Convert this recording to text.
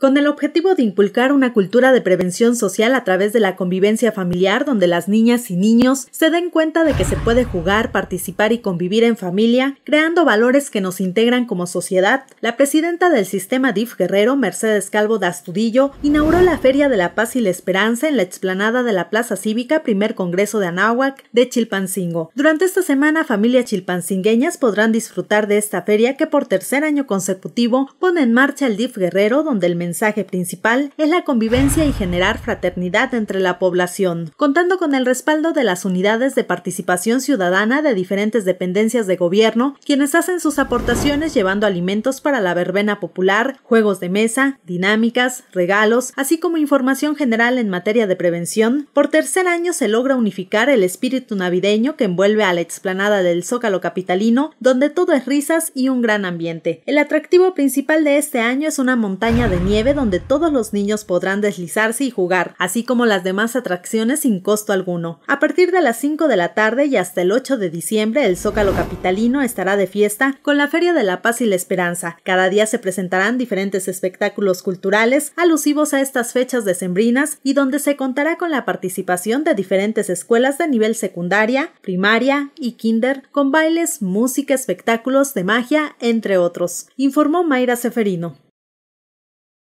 con el objetivo de inculcar una cultura de prevención social a través de la convivencia familiar donde las niñas y niños se den cuenta de que se puede jugar, participar y convivir en familia, creando valores que nos integran como sociedad. La presidenta del sistema DIF Guerrero, Mercedes Calvo Dastudillo, inauguró la Feria de la Paz y la Esperanza en la explanada de la Plaza Cívica Primer Congreso de Anáhuac de Chilpancingo. Durante esta semana, familias chilpancingueñas podrán disfrutar de esta feria que por tercer año consecutivo pone en marcha el DIF Guerrero donde el mensaje principal es la convivencia y generar fraternidad entre la población, contando con el respaldo de las unidades de participación ciudadana de diferentes dependencias de gobierno, quienes hacen sus aportaciones llevando alimentos para la verbena popular, juegos de mesa, dinámicas, regalos, así como información general en materia de prevención. Por tercer año se logra unificar el espíritu navideño que envuelve a la explanada del Zócalo capitalino, donde todo es risas y un gran ambiente. El atractivo principal de este año es una montaña de nieve donde todos los niños podrán deslizarse y jugar, así como las demás atracciones sin costo alguno. A partir de las 5 de la tarde y hasta el 8 de diciembre, el Zócalo Capitalino estará de fiesta con la Feria de la Paz y la Esperanza. Cada día se presentarán diferentes espectáculos culturales alusivos a estas fechas decembrinas y donde se contará con la participación de diferentes escuelas de nivel secundaria, primaria y kinder, con bailes, música, espectáculos de magia, entre otros, informó Mayra Seferino.